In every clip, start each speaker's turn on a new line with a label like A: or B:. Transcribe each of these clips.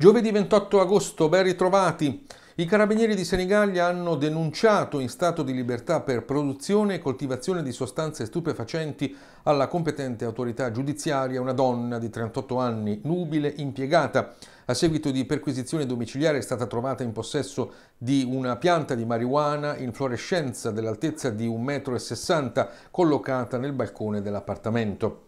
A: Giovedì 28 agosto, ben ritrovati. I carabinieri di Senigallia hanno denunciato in stato di libertà per produzione e coltivazione di sostanze stupefacenti alla competente autorità giudiziaria una donna di 38 anni, nubile impiegata. A seguito di perquisizione domiciliare è stata trovata in possesso di una pianta di marijuana in fluorescenza dell'altezza di 1,60 m collocata nel balcone dell'appartamento.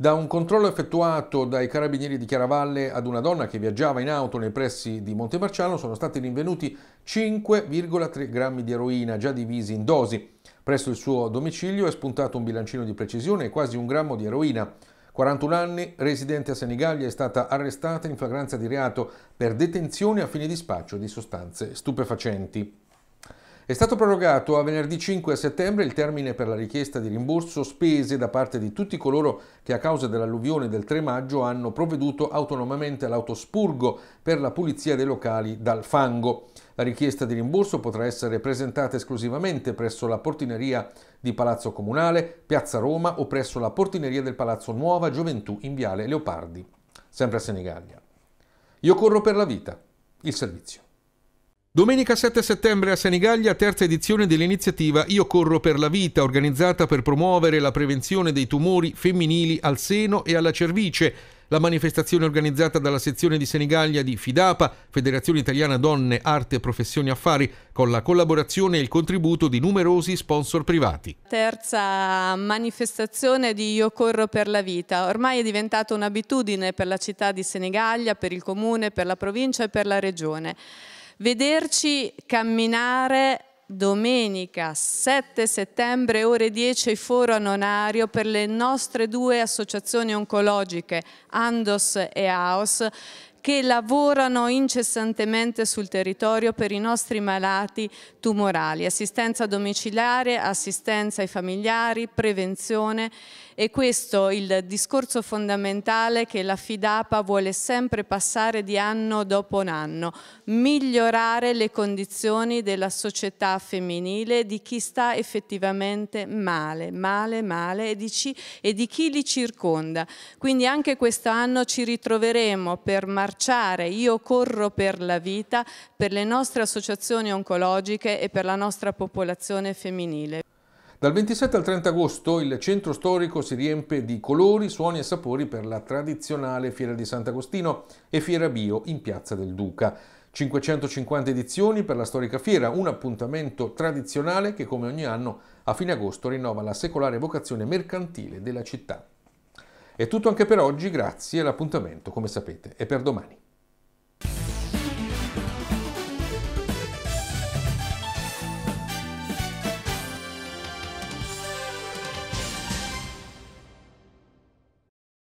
A: Da un controllo effettuato dai carabinieri di Chiaravalle ad una donna che viaggiava in auto nei pressi di Montemarciano sono stati rinvenuti 5,3 grammi di eroina già divisi in dosi. Presso il suo domicilio è spuntato un bilancino di precisione e quasi un grammo di eroina. 41 anni, residente a Senigallia, è stata arrestata in flagranza di reato per detenzione a fine di spaccio di sostanze stupefacenti. È stato prorogato a venerdì 5 settembre il termine per la richiesta di rimborso spese da parte di tutti coloro che a causa dell'alluvione del 3 maggio hanno provveduto autonomamente all'autospurgo per la pulizia dei locali dal fango. La richiesta di rimborso potrà essere presentata esclusivamente presso la portineria di Palazzo Comunale, Piazza Roma o presso la portineria del Palazzo Nuova Gioventù in Viale Leopardi, sempre a Senigallia. Io corro per la vita, il servizio. Domenica 7 settembre a Senigallia, terza edizione dell'iniziativa Io corro per la vita, organizzata per promuovere la prevenzione dei tumori femminili al seno e alla cervice. La manifestazione organizzata dalla sezione di Senigallia di Fidapa, Federazione Italiana Donne, Arte, Professioni, Affari, con la collaborazione e il contributo di numerosi sponsor privati.
B: Terza manifestazione di Io corro per la vita. Ormai è diventata un'abitudine per la città di Senigallia, per il comune, per la provincia e per la regione. Vederci camminare domenica 7 settembre ore 10 foro anonario per le nostre due associazioni oncologiche Andos e AOS che lavorano incessantemente sul territorio per i nostri malati tumorali, assistenza domiciliare, assistenza ai familiari, prevenzione e questo è il discorso fondamentale che la Fidapa vuole sempre passare di anno dopo anno, migliorare le condizioni della società femminile, di chi sta effettivamente male, male, male e di, ci, e di chi li circonda. Quindi anche quest'anno ci ritroveremo per marcare marciare Io corro per la vita per le nostre associazioni oncologiche e per la nostra popolazione femminile.
A: Dal 27 al 30 agosto il centro storico si riempie di colori, suoni e sapori per la tradizionale Fiera di Sant'Agostino e Fiera Bio in Piazza del Duca. 550 edizioni per la storica fiera, un appuntamento tradizionale che come ogni anno a fine agosto rinnova la secolare vocazione mercantile della città. È tutto anche per oggi, grazie, l'appuntamento come sapete è per domani.